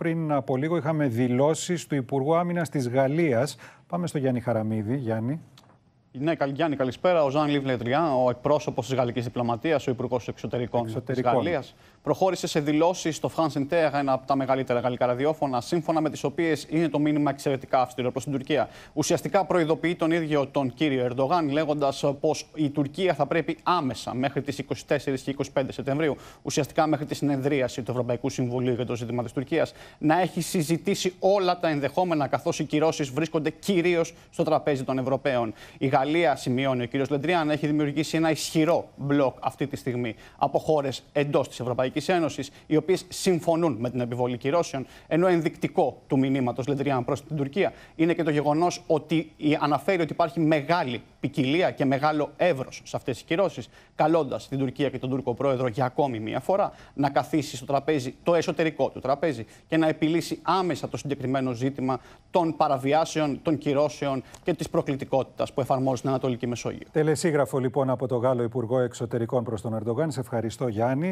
Πριν από λίγο είχαμε δηλώσεις του Υπουργού Άμυνας της Γαλλίας. Πάμε στο Γιάννη Χαραμίδη. Γιάννη. Ναι, Γιάννη, καλησπέρα. Ο Ζαν Λιβ Λετριά, ο εκπρόσωπος της Γαλλικής Διπλωματίας, ο Υπουργός Εξωτερικών, της Γαλλίας, προχώρησε σε δηλώσεις στο France Inter, ένα από τα μεγαλύτερα γαλλικά ραδιόφωνα, σύμφωνα με τις οποίες είναι το μήνυμα εξαιρετικά αυστηρό προς την Τουρκία. Ουσιαστικά προειδοποιεί τον ίδιο τον κύριο Ερντογάν, λέγοντας πως η Τουρκία θα πρέπει άμεσα μέχρι τις 24 και 25 Σεπτεμβρίου, ουσιαστικά μέχρι τη συνεδρίαση του Ευρωπαϊκού Συμβουλίου για το ζήτημα της Τουρκίας, να έχει συζητήσει όλα τα ενδεχόμενα, καθώς οι κυρώσεις βρίσκονται κυρίως στο τραπέζι των Ευρωπαίων. Γαλλία, σημειώνει ο κ. Λεντριάν, έχει δημιουργήσει ένα ισχυρό μπλοκ αυτή τη στιγμή από χώρες εντός της Ευρωπαϊκής Ένωσης, οι οποίες συμφωνούν με την επιβολή κυρώσεων. Ενώ ενδεικτικό του μηνύματος Λεντριάν προς την Τουρκία είναι και το γεγονός ότι αναφέρει ότι υπάρχει μεγάλη ποικιλία και μεγάλο εύρος σε αυτές τις κυρώσεις, καλώντας την Τουρκία και τον Τούρκο πρόεδρο για ακόμη μία φορά να καθίσει στο τραπέζι, το εσωτερικό του τραπέζι και να επιλύσει άμεσα το συγκεκριμένο ζήτημα των παραβιάσεων, των κυρώσεων και της προκλητικότητας που εφαρμόζεται στην Ανατολική Μεσόγειο. Τελεσίγραφο λοιπόν από το Γάλλο Υπουργό Εξωτερικών προς τον Ερντογάν. Σε ευχαριστώ Γιάννη.